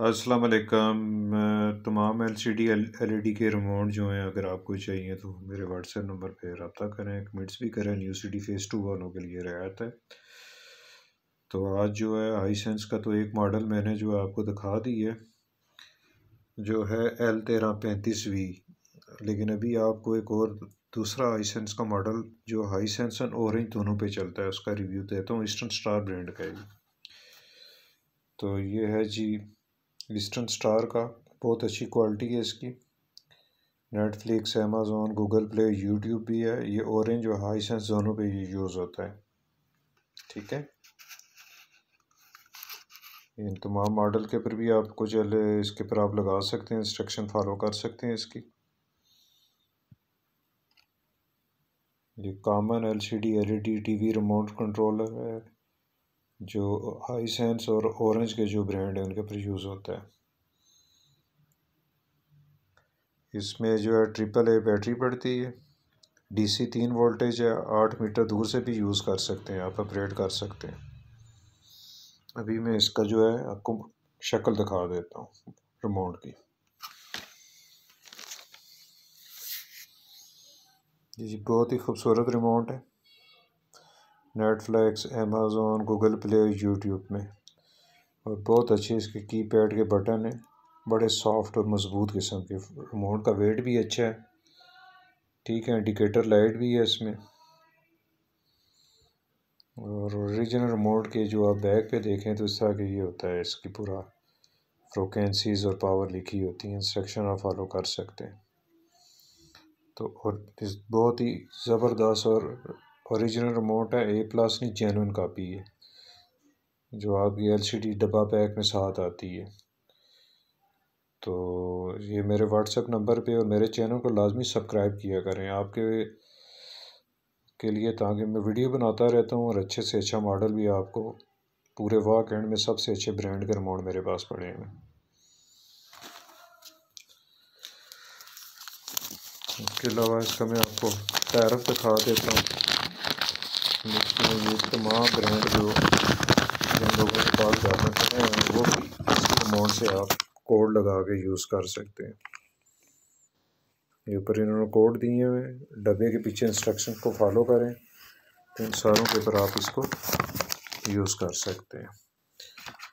वालेकुम तमाम L C D L E D के रिमोट जो हैं अगर आपको चाहिए तो मेरे व्हाट्सएप नंबर पर रबा करें कमेंट्स भी करें न्यू सिटी फ़ेज़ टू वालों के लिए रियायत है तो आज जो है हाई सेंस का तो एक मॉडल मैंने जो है आपको दिखा दी है जो है एल तेरह पैंतीस वी लेकिन अभी आपको एक और दूसरा हाई सेंस का मॉडल जो हाई सेंस एंड ऑरेंज दोनों पे चलता है उसका रिव्यू देता हूँ ईस्टर्न स्टार ब्रांड का ही तो ये है जी ईस्टर्न स्टार का बहुत अच्छी क्वालिटी है इसकी Netflix Amazon Google Play YouTube भी है ये ऑरेंज और हाई सेंस दोनों पे ये यूज़ होता है ठीक है इन तमाम मॉडल के ऊपर भी कुछ चले इसके ऊपर आप लगा सकते हैं इंस्ट्रक्शन फॉलो कर सकते हैं इसकी ये common LCD LED TV remote controller है जो आईसेंस और ऑरेंज के जो ब्रांड हैं उनके पर यूज़ होता है इसमें जो है ट्रिपल ए बैटरी पड़ती है डीसी तीन वोल्टेज है आठ मीटर दूर से भी यूज़ कर सकते हैं आप अपग्रेड कर सकते हैं अभी मैं इसका जो है आपको शक्ल दिखा देता हूँ रिमोट की ये बहुत ही खूबसूरत रिमोट है Netflix Amazon Google Play YouTube में और बहुत अच्छे इसके की पैड के बटन हैं बड़े सॉफ्ट और मज़बूत किस्म के रिमोट का वेट भी अच्छा है ठीक है इंडिकेटर लाइट भी है इसमें और ओरिजिनल रिमोट के जो आप बैक पे देखें तो इस तरह के ये होता है इसकी पूरा फ्रोकेंसीज और पावर लिखी होती है इंस्ट्रक्शन आप फॉलो कर सकते हैं तो और इस बहुत ही ज़बरदस्त और औरिजिनल रिमोट है ए प्लस नहीं जेनुन कापी है जो आपकी एलसीडी डब्बा पैक में साथ आती है तो ये मेरे व्हाट्सएप नंबर पे और मेरे चैनल को लाजमी सब्सक्राइब किया करें आपके के लिए ताकि मैं वीडियो बनाता रहता हूँ और अच्छे से अच्छा मॉडल भी आपको पूरे वाक एंड में सबसे अच्छे ब्रांड के रिमोट मेरे पास पड़े हैं इसके अलावा इसका मैं आपको टैरफ दिखा देता हूँ तमाम ब्रांड जो जिन लोगों के पास चाहते हैं वो भी इसी अमाउंट से आप कोड लगा के यूज़ कर सकते हैं ये ऊपर इन्होंने कोड दिए हुए हैं डब्बे के पीछे इंस्ट्रक्शन को फॉलो करें तो इन सारों के ऊपर आप इसको यूज़ कर सकते हैं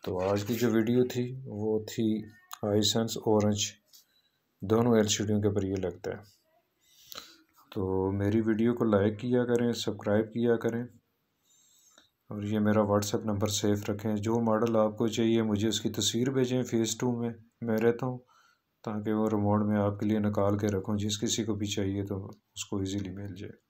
तो आज की जो वीडियो थी वो थी आईसेंस औरेंज दोनों एल सीडियों के ऊपर ये लगता है तो मेरी वीडियो को लाइक किया करें सब्सक्राइब किया करें और ये मेरा व्हाट्सएप नंबर सेफ़ रखें जो मॉडल आपको चाहिए मुझे उसकी तस्वीर भेजें फ़ेज़ टू में मैं रहता हूँ ताकि वो रिमोट में आपके लिए निकाल के रखूँ जिस किसी को भी चाहिए तो उसको ईज़िली मिल जाए